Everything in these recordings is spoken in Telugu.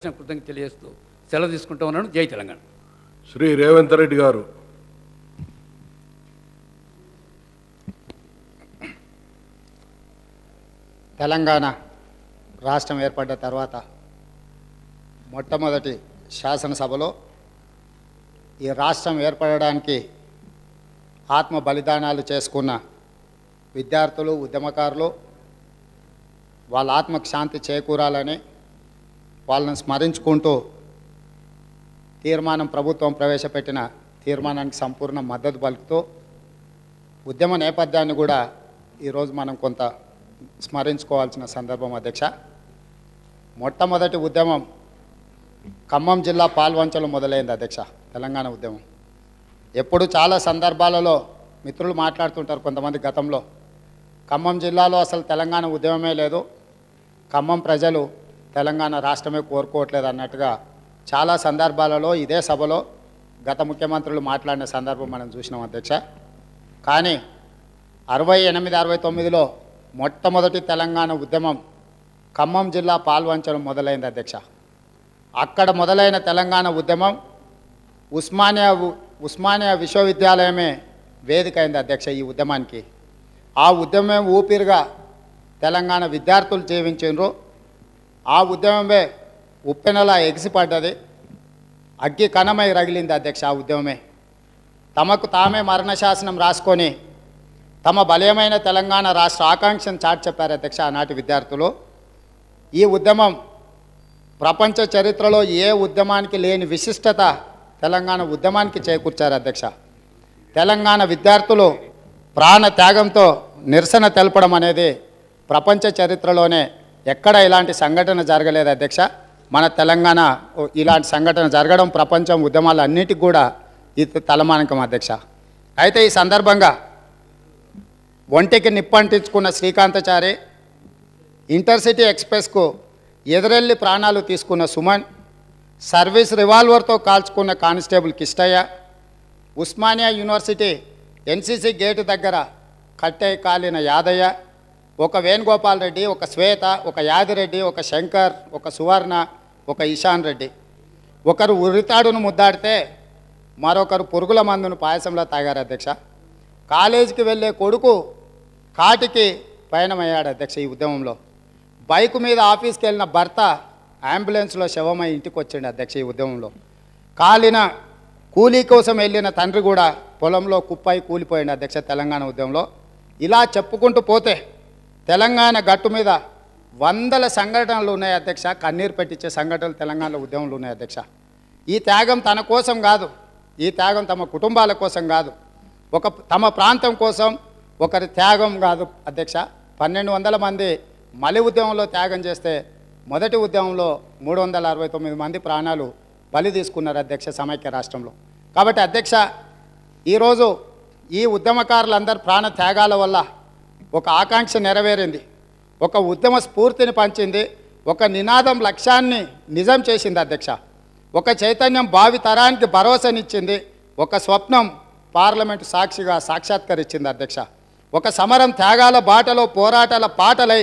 కృతజ్ఞత తెలియజేస్తూ సెలవు తీసుకుంటా ఉన్నాను జై తెలంగాణ శ్రీ రేవంత్ రెడ్డి గారు తెలంగాణ రాష్ట్రం ఏర్పడ్డ తర్వాత మొట్టమొదటి శాసనసభలో ఈ రాష్ట్రం ఏర్పడడానికి ఆత్మ బలిదానాలు చేసుకున్న విద్యార్థులు ఉద్యమకారులు వాళ్ళ ఆత్మకు శాంతి చేకూరాలని వాళ్ళని స్మరించుకుంటూ తీర్మానం ప్రభుత్వం ప్రవేశపెట్టిన తీర్మానానికి సంపూర్ణ మద్దతు పలుకుతూ ఉద్యమ నేపథ్యాన్ని కూడా ఈరోజు మనం కొంత స్మరించుకోవాల్సిన సందర్భం అధ్యక్ష మొట్టమొదటి ఉద్యమం ఖమ్మం జిల్లా పాల్వంచలు మొదలైంది అధ్యక్ష తెలంగాణ ఉద్యమం ఎప్పుడు చాలా సందర్భాలలో మిత్రులు మాట్లాడుతుంటారు కొంతమంది గతంలో ఖమ్మం జిల్లాలో అసలు తెలంగాణ ఉద్యమమే లేదు ఖమ్మం ప్రజలు తెలంగాణ రాష్ట్రమే కోరుకోవట్లేదు అన్నట్టుగా చాలా సందర్భాలలో ఇదే సభలో గత ముఖ్యమంత్రులు మాట్లాడిన సందర్భం మనం చూసినాం అధ్యక్ష కానీ అరవై ఎనిమిది అరవై తొమ్మిదిలో మొట్టమొదటి తెలంగాణ ఉద్యమం ఖమ్మం జిల్లా పాల్వంచడం మొదలైంది అధ్యక్ష అక్కడ మొదలైన తెలంగాణ ఉద్యమం ఉస్మానియా ఉస్మానియా విశ్వవిద్యాలయమే వేదిక అయింది అధ్యక్ష ఈ ఉద్యమానికి ఆ ఉద్యమం ఊపిరిగా తెలంగాణ విద్యార్థులు జీవించారు ఆ ఉద్యమమే ఉప్పెనలా ఎగిసిపడ్డది అగ్గి కణమై రగిలింది అధ్యక్ష ఆ ఉద్యమమే తమకు తామే మరణశాసనం రాసుకొని తమ బలమైన తెలంగాణ రాష్ట్ర ఆకాంక్షను చాటి చెప్పారు అధ్యక్ష ఆనాటి విద్యార్థులు ఈ ఉద్యమం ప్రపంచ చరిత్రలో ఏ ఉద్యమానికి లేని విశిష్టత తెలంగాణ ఉద్యమానికి చేకూర్చారు అధ్యక్ష తెలంగాణ విద్యార్థులు ప్రాణ త్యాగంతో నిరసన తెలపడం అనేది ప్రపంచ చరిత్రలోనే ఎక్కడ ఇలాంటి సంఘటన జరగలేదు అధ్యక్ష మన తెలంగాణ ఇలాంటి సంఘటన జరగడం ప్రపంచం ఉద్యమాలు అన్నిటికి కూడా ఇది తలమానకం అధ్యక్ష అయితే ఈ సందర్భంగా ఒంటికి నిప్పంటించుకున్న శ్రీకాంతచారి ఇంటర్సిటీ ఎక్స్ప్రెస్కు ఎదురెల్లి ప్రాణాలు తీసుకున్న సుమన్ సర్వీస్ రివాల్వర్తో కాల్చుకున్న constable Kishtaiah Osmania university NCC gate దగ్గర కట్టే కాలిన యాదయ్య ఒక వేణుగోపాల్ రెడ్డి ఒక శ్వేత ఒక యాదిరెడ్డి ఒక శంకర్ ఒక సువర్ణ ఒక ఇషాన్ రెడ్డి ఒకరు ఉరితాడును ముద్దాడితే మరొకరు పురుగుల మందును పాయసంలో తాగారు అధ్యక్ష కాలేజీకి వెళ్ళే కొడుకు కాటికి పయనమయ్యాడు అధ్యక్ష ఈ ఉద్యమంలో బైక్ మీద ఆఫీస్కి వెళ్ళిన భర్త అంబులెన్స్లో శవమై ఇంటికి వచ్చిండు అధ్యక్ష ఈ ఉద్యమంలో కాలిన కూలీ కోసం వెళ్ళిన తండ్రి కూడా పొలంలో కుప్పై కూలిపోయింది అధ్యక్ష తెలంగాణ ఉద్యమంలో ఇలా చెప్పుకుంటూ పోతే తెలంగాణ గట్టు మీద వందల సంఘటనలు ఉన్నాయి అధ్యక్ష కన్నీరు పెట్టించే సంఘటనలు తెలంగాణలో ఉద్యమంలో ఉన్నాయి అధ్యక్ష ఈ త్యాగం తన కోసం కాదు ఈ త్యాగం తమ కుటుంబాల కోసం కాదు ఒక తమ ప్రాంతం కోసం ఒకరి త్యాగం కాదు అధ్యక్ష పన్నెండు వందల మంది మలి ఉద్యమంలో త్యాగం చేస్తే మొదటి ఉద్యమంలో మూడు వందల అరవై తొమ్మిది మంది ప్రాణాలు బలి తీసుకున్నారు అధ్యక్ష సమైక్య రాష్ట్రంలో కాబట్టి అధ్యక్ష ఈరోజు ఈ ఉద్యమకారులందరూ ప్రాణ త్యాగాల వల్ల ఒక ఆకాంక్ష నెరవేరింది ఒక ఉద్యమ స్ఫూర్తిని పంచింది ఒక నినాదం లక్ష్యాన్ని నిజం చేసింది అధ్యక్ష ఒక చైతన్యం భావి తరానికి భరోసానిచ్చింది ఒక స్వప్నం పార్లమెంటు సాక్షిగా సాక్షాత్కరించింది అధ్యక్ష ఒక సమరం త్యాగాల బాటలో పోరాటాల పాటలై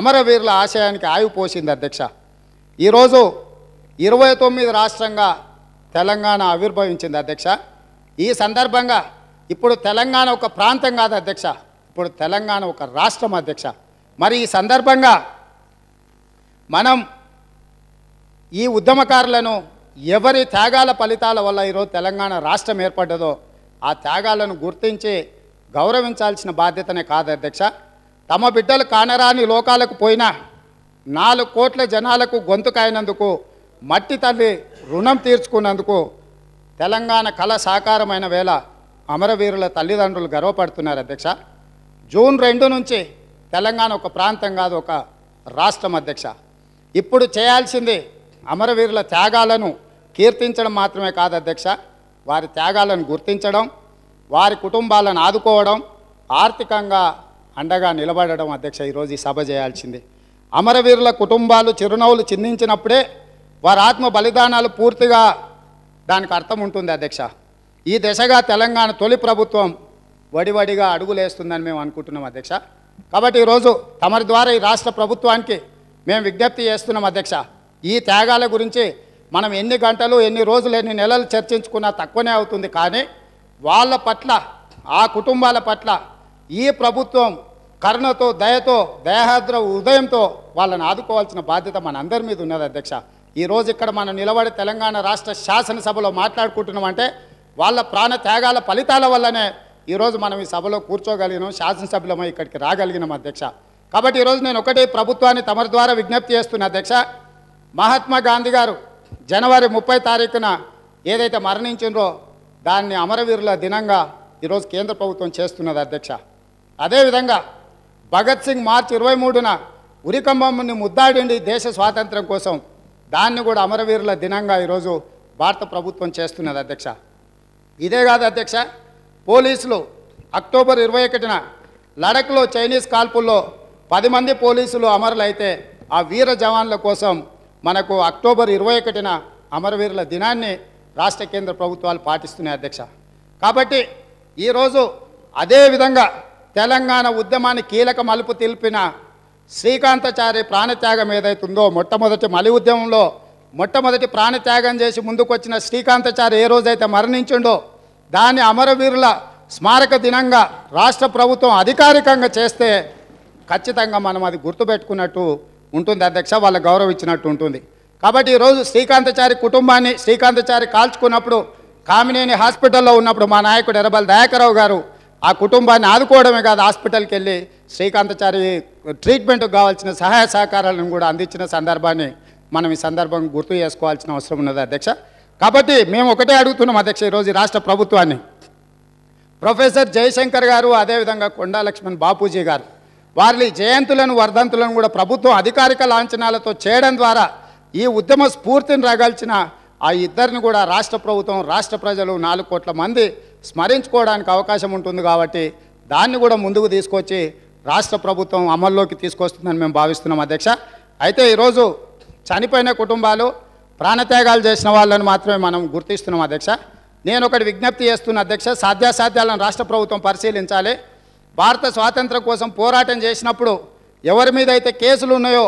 అమరవీరుల ఆశయానికి పోసింది అధ్యక్ష ఈరోజు ఇరవై తొమ్మిది రాష్ట్రంగా తెలంగాణ ఆవిర్భవించింది అధ్యక్ష ఈ సందర్భంగా ఇప్పుడు తెలంగాణ ఒక ప్రాంతం కాదు అధ్యక్ష ఇప్పుడు తెలంగాణ ఒక రాష్ట్రం అధ్యక్ష మరి ఈ సందర్భంగా మనం ఈ ఉద్యమకారులను ఎవరి త్యాగాల ఫలితాల వల్ల ఈరోజు తెలంగాణ రాష్ట్రం ఏర్పడ్డదో ఆ త్యాగాలను గుర్తించి గౌరవించాల్సిన బాధ్యతనే కాదు అధ్యక్ష తమ బిడ్డలు కానరాని లోకాలకు పోయినా నాలుగు కోట్ల జనాలకు గొంతుకైనందుకు మట్టి తల్లి రుణం తీర్చుకున్నందుకు తెలంగాణ కళ సాకారమైన వేళ అమరవీరుల తల్లిదండ్రులు గర్వపడుతున్నారు అధ్యక్ష జూన్ రెండు నుంచి తెలంగాణ ఒక ప్రాంతం కాదు ఒక రాష్ట్రం అధ్యక్ష ఇప్పుడు చేయాల్సింది అమరవీరుల త్యాగాలను కీర్తించడం మాత్రమే కాదు అధ్యక్ష వారి త్యాగాలను గుర్తించడం వారి కుటుంబాలను ఆదుకోవడం ఆర్థికంగా అండగా నిలబడడం అధ్యక్ష ఈరోజు ఈ సభ చేయాల్సింది అమరవీరుల కుటుంబాలు చిరునవ్వులు చిందించినప్పుడే వారి ఆత్మ బలిదానాలు పూర్తిగా దానికి అర్థం ఉంటుంది అధ్యక్ష ఈ దిశగా తెలంగాణ తొలి ప్రభుత్వం వడివడిగా అడుగులేస్తుందని మేము అనుకుంటున్నాం అధ్యక్ష కాబట్టి ఈరోజు తమరి ద్వారా ఈ రాష్ట్ర ప్రభుత్వానికి మేము విజ్ఞప్తి చేస్తున్నాం అధ్యక్ష ఈ త్యాగాల గురించి మనం ఎన్ని గంటలు ఎన్ని రోజులు ఎన్ని నెలలు చర్చించుకున్నా తక్కువనే అవుతుంది కానీ వాళ్ళ పట్ల ఆ కుటుంబాల పట్ల ఈ ప్రభుత్వం కరుణతో దయతో దయాద్ర ఉదయంతో వాళ్ళని ఆదుకోవాల్సిన బాధ్యత మనందరి మీద ఉన్నది అధ్యక్ష ఈరోజు ఇక్కడ మనం నిలబడి తెలంగాణ రాష్ట్ర శాసనసభలో మాట్లాడుకుంటున్నామంటే వాళ్ళ ప్రాణ త్యాగాల ఫలితాల వల్లనే ఈరోజు మనం ఈ సభలో కూర్చోగలిగినాం శాసనసభ్యులమై ఇక్కడికి రాగలిగినాం అధ్యక్ష కాబట్టి ఈరోజు నేను ఒకటే ప్రభుత్వాన్ని తమరి ద్వారా విజ్ఞప్తి చేస్తున్న అధ్యక్ష మహాత్మా గాంధీ గారు జనవరి ముప్పై తారీఖున ఏదైతే మరణించిందో దాన్ని అమరవీరుల దినంగా ఈరోజు కేంద్ర ప్రభుత్వం చేస్తున్నది అధ్యక్ష అదేవిధంగా భగత్ సింగ్ మార్చి ఇరవై మూడున ఉరికంబంని ముద్దాడి దేశ స్వాతంత్రం కోసం దాన్ని కూడా అమరవీరుల దినంగా ఈరోజు భారత ప్రభుత్వం చేస్తున్నది అధ్యక్ష ఇదే కాదు అధ్యక్ష పోలీసులు అక్టోబర్ ఇరవై ఒకటిన లడఖ్లో చైనీస్ కాల్పుల్లో పది మంది పోలీసులు అమరులైతే ఆ వీర జవాన్ల కోసం మనకు అక్టోబర్ ఇరవై ఒకటిన అమరవీరుల దినాన్ని రాష్ట్ర కేంద్ర ప్రభుత్వాలు పాటిస్తున్నాయి అధ్యక్ష కాబట్టి ఈరోజు అదేవిధంగా తెలంగాణ ఉద్యమాన్ని కీలక మలుపు తెలిపిన శ్రీకాంతచారి ప్రాణత్యాగం ఏదైతుందో మొట్టమొదటి మలి ఉద్యమంలో మొట్టమొదటి ప్రాణత్యాగం చేసి ముందుకొచ్చిన శ్రీకాంతచారి ఏ రోజైతే మరణించిండో దాన్ని అమరవీరుల స్మారక దినంగా రాష్ట్ర ప్రభుత్వం అధికారికంగా చేస్తే ఖచ్చితంగా మనం అది గుర్తుపెట్టుకున్నట్టు ఉంటుంది అధ్యక్ష వాళ్ళ గౌరవం ఇచ్చినట్టు ఉంటుంది కాబట్టి ఈరోజు శ్రీకాంతచారి కుటుంబాన్ని శ్రీకాంతచారి కాల్చుకున్నప్పుడు కామినేని హాస్పిటల్లో ఉన్నప్పుడు మా నాయకుడు ఎర్రబల్ దయాకరావు గారు ఆ కుటుంబాన్ని ఆదుకోవడమే కాదు హాస్పిటల్కి వెళ్ళి శ్రీకాంతచారి ట్రీట్మెంట్కి కావాల్సిన సహాయ సహకారాలను కూడా అందించిన సందర్భాన్ని మనం ఈ సందర్భం గుర్తు చేసుకోవాల్సిన అవసరం ఉన్నది అధ్యక్ష కాబట్టి మేము ఒకటే అడుగుతున్నాం అధ్యక్ష ఈరోజు రాష్ట్ర ప్రభుత్వాన్ని ప్రొఫెసర్ జయశంకర్ గారు అదేవిధంగా కొండా లక్ష్మణ్ బాపూజీ గారు వారి జయంతులను వర్ధంతులను కూడా ప్రభుత్వం అధికారిక లాంఛనాలతో చేయడం ద్వారా ఈ ఉద్యమ స్ఫూర్తిని రగల్చిన ఆ ఇద్దరిని కూడా రాష్ట్ర ప్రభుత్వం రాష్ట్ర ప్రజలు నాలుగు కోట్ల మంది స్మరించుకోవడానికి అవకాశం ఉంటుంది కాబట్టి దాన్ని కూడా ముందుకు తీసుకొచ్చి రాష్ట్ర ప్రభుత్వం అమల్లోకి తీసుకొస్తుందని మేము భావిస్తున్నాం అధ్యక్ష అయితే ఈరోజు చనిపోయిన కుటుంబాలు ప్రాణత్యాగాలు చేసిన వాళ్ళని మాత్రమే మనం గుర్తిస్తున్నాం అధ్యక్ష నేను ఒకటి విజ్ఞప్తి చేస్తున్న అధ్యక్ష సాధ్యాసాధ్యాలను రాష్ట్ర ప్రభుత్వం పరిశీలించాలి భారత స్వాతంత్రం కోసం పోరాటం చేసినప్పుడు ఎవరి మీద అయితే కేసులు ఉన్నాయో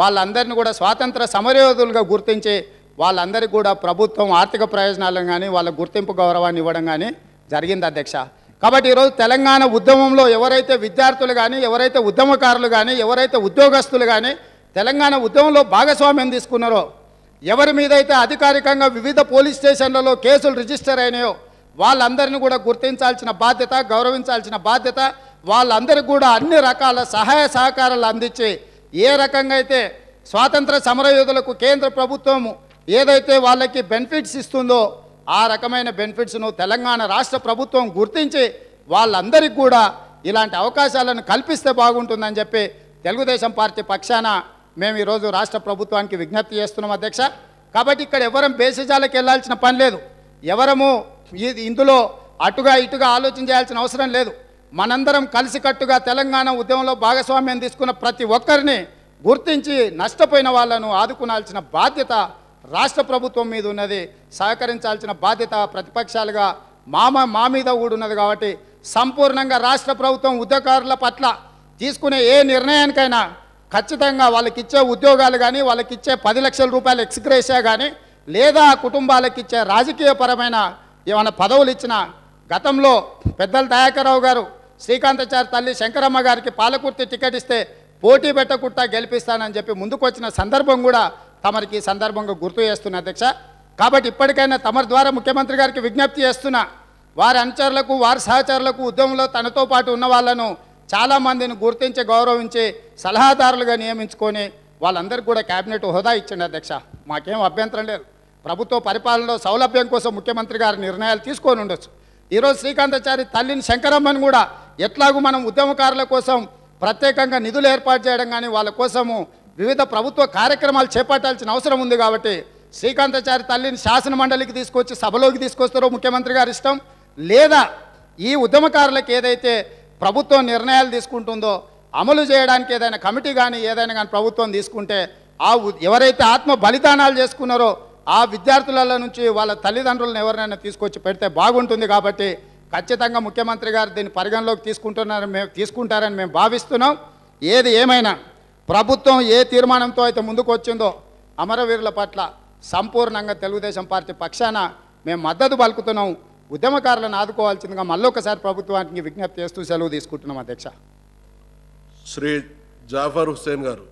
వాళ్ళందరినీ కూడా స్వాతంత్ర సమరయోధులుగా గుర్తించి వాళ్ళందరికీ కూడా ప్రభుత్వం ఆర్థిక ప్రయోజనాలను కానీ వాళ్ళ గుర్తింపు గౌరవాన్ని ఇవ్వడం కానీ జరిగింది అధ్యక్ష కాబట్టి ఈరోజు తెలంగాణ ఉద్యమంలో ఎవరైతే విద్యార్థులు కానీ ఎవరైతే ఉద్యమకారులు కానీ ఎవరైతే ఉద్యోగస్తులు కానీ తెలంగాణ ఉద్యమంలో భాగస్వామ్యం తీసుకున్నారో ఎవరి మీద అయితే అధికారికంగా వివిధ పోలీస్ స్టేషన్లలో కేసులు రిజిస్టర్ అయినాయో వాళ్ళందరినీ కూడా గుర్తించాల్సిన బాధ్యత గౌరవించాల్సిన బాధ్యత వాళ్ళందరికీ కూడా అన్ని రకాల సహాయ సహకారాలు అందించి ఏ రకంగా అయితే స్వాతంత్ర సమరయోధులకు కేంద్ర ప్రభుత్వము ఏదైతే వాళ్ళకి బెనిఫిట్స్ ఇస్తుందో ఆ రకమైన బెనిఫిట్స్ను తెలంగాణ రాష్ట్ర ప్రభుత్వం గుర్తించి వాళ్ళందరికీ కూడా ఇలాంటి అవకాశాలను కల్పిస్తే బాగుంటుందని చెప్పి తెలుగుదేశం పార్టీ పక్షాన మేము ఈరోజు రాష్ట్ర ప్రభుత్వానికి విజ్ఞప్తి చేస్తున్నాం అధ్యక్ష కాబట్టి ఇక్కడ ఎవరం బేసిజాలకు వెళ్లాల్సిన పని లేదు ఎవరము ఇందులో అటుగా ఇటుగా ఆలోచన చేయాల్సిన అవసరం లేదు మనందరం కలిసికట్టుగా తెలంగాణ ఉద్యమంలో భాగస్వామ్యం తీసుకున్న ప్రతి ఒక్కరిని గుర్తించి నష్టపోయిన వాళ్ళను ఆదుకునాల్సిన బాధ్యత రాష్ట్ర ప్రభుత్వం మీద ఉన్నది సహకరించాల్సిన బాధ్యత ప్రతిపక్షాలుగా మామ మా మీద కూడున్నది కాబట్టి సంపూర్ణంగా రాష్ట్ర ప్రభుత్వం ఉద్యోగకారుల పట్ల తీసుకునే ఏ నిర్ణయానికైనా ఖచ్చితంగా వాళ్ళకి ఇచ్చే ఉద్యోగాలు కానీ వాళ్ళకి ఇచ్చే పది లక్షల రూపాయలు ఎక్స్గ్రేసే కానీ లేదా ఆ కుటుంబాలకు ఇచ్చే రాజకీయపరమైన ఏమైనా పదవులు ఇచ్చిన గతంలో పెద్దల దయాకరావు గారు శ్రీకాంతాచారి తల్లి శంకరమ్మ గారికి పాలకుర్తి టికెట్ ఇస్తే పోటీ పెట్టకుండా గెలిపిస్తానని చెప్పి ముందుకొచ్చిన సందర్భం కూడా తమరికి సందర్భంగా గుర్తు చేస్తున్న అధ్యక్ష కాబట్టి ఇప్పటికైనా తమరి ద్వారా ముఖ్యమంత్రి గారికి విజ్ఞప్తి చేస్తున్నా వారి అనుచరులకు వారి సహచరులకు ఉద్యమంలో తనతో పాటు ఉన్న వాళ్లను చాలామందిని గుర్తించి గౌరవించి సలహాదారులుగా నియమించుకొని వాళ్ళందరికీ కూడా క్యాబినెట్ హోదా ఇచ్చిండి అధ్యక్ష మాకేం అభ్యంతరం లేదు ప్రభుత్వ పరిపాలనలో సౌలభ్యం కోసం ముఖ్యమంత్రి గారి నిర్ణయాలు తీసుకొని ఉండొచ్చు ఈరోజు శ్రీకాంతాచారి తల్లిని శంకరమ్మని కూడా ఎట్లాగూ మనం ఉద్యమకారుల కోసం ప్రత్యేకంగా నిధులు ఏర్పాటు చేయడం కానీ వాళ్ళ కోసము వివిధ ప్రభుత్వ కార్యక్రమాలు చేపట్టాల్సిన అవసరం ఉంది కాబట్టి శ్రీకాంతాచారి తల్లిని శాసన మండలికి తీసుకొచ్చి సభలోకి తీసుకొస్తారో ముఖ్యమంత్రి గారు ఇష్టం లేదా ఈ ఉద్యమకారులకు ఏదైతే ప్రభుత్వం నిర్ణయాలు తీసుకుంటుందో అమలు చేయడానికి ఏదైనా కమిటీ కానీ ఏదైనా కానీ ప్రభుత్వం తీసుకుంటే ఆ ఎవరైతే ఆత్మ బలిదానాలు చేసుకున్నారో ఆ విద్యార్థులలో నుంచి వాళ్ళ తల్లిదండ్రులను ఎవరినైనా తీసుకొచ్చి పెడితే బాగుంటుంది కాబట్టి ఖచ్చితంగా ముఖ్యమంత్రి గారు దీన్ని పరిగణలోకి తీసుకుంటున్నారని మేము తీసుకుంటారని మేము భావిస్తున్నాం ఏది ఏమైనా ప్రభుత్వం ఏ తీర్మానంతో అయితే ముందుకు వచ్చిందో అమరవీరుల పట్ల సంపూర్ణంగా తెలుగుదేశం పార్టీ పక్షాన మేము మద్దతు పలుకుతున్నాం ఉద్యమకారులను ఆదుకోవాల్సిందిగా మళ్ళొకసారి ప్రభుత్వానికి విజ్ఞప్తి చేస్తూ సెలవు తీసుకుంటున్నాం అధ్యక్ష శ్రీ జాఫర్ హుస్సేన్ గారు